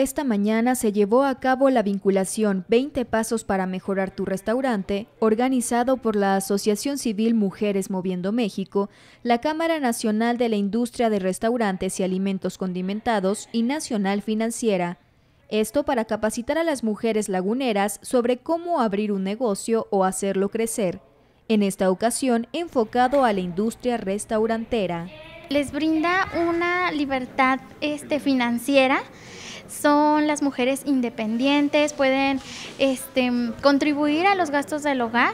Esta mañana se llevó a cabo la vinculación 20 Pasos para Mejorar tu Restaurante, organizado por la Asociación Civil Mujeres Moviendo México, la Cámara Nacional de la Industria de Restaurantes y Alimentos Condimentados y Nacional Financiera. Esto para capacitar a las mujeres laguneras sobre cómo abrir un negocio o hacerlo crecer, en esta ocasión enfocado a la industria restaurantera. Les brinda una libertad este, financiera son las mujeres independientes, pueden este, contribuir a los gastos del hogar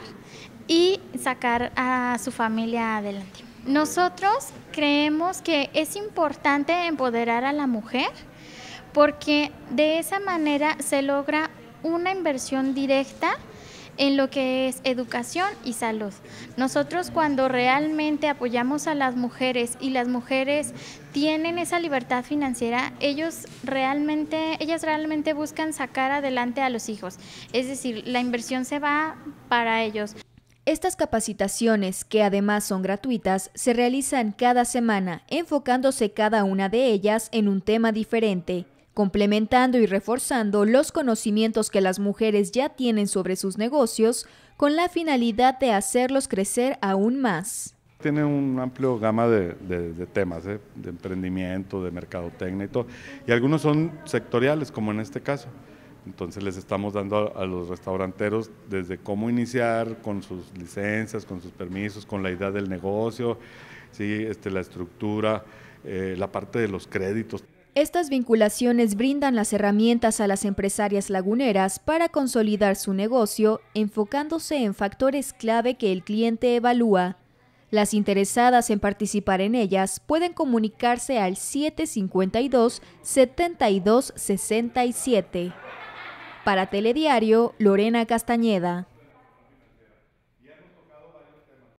y sacar a su familia adelante. Nosotros creemos que es importante empoderar a la mujer porque de esa manera se logra una inversión directa en lo que es educación y salud. Nosotros cuando realmente apoyamos a las mujeres y las mujeres tienen esa libertad financiera, ellos realmente, ellas realmente buscan sacar adelante a los hijos. Es decir, la inversión se va para ellos. Estas capacitaciones, que además son gratuitas, se realizan cada semana, enfocándose cada una de ellas en un tema diferente complementando y reforzando los conocimientos que las mujeres ya tienen sobre sus negocios con la finalidad de hacerlos crecer aún más. Tiene un amplio gama de, temas, ¿eh? de emprendimiento, de mercadotecnia y Y algunos son sectoriales, como en este caso. Entonces les estamos dando a, los restauranteros desde cómo iniciar con sus licencias, con sus permisos, con la idea del negocio, ¿sí? este, la estructura, eh, la parte de los créditos. Estas vinculaciones brindan las herramientas a las empresarias laguneras para consolidar su negocio, enfocándose en factores clave que el cliente evalúa. Las interesadas en participar en ellas pueden comunicarse al 752 7267. Para Telediario, Lorena Castañeda.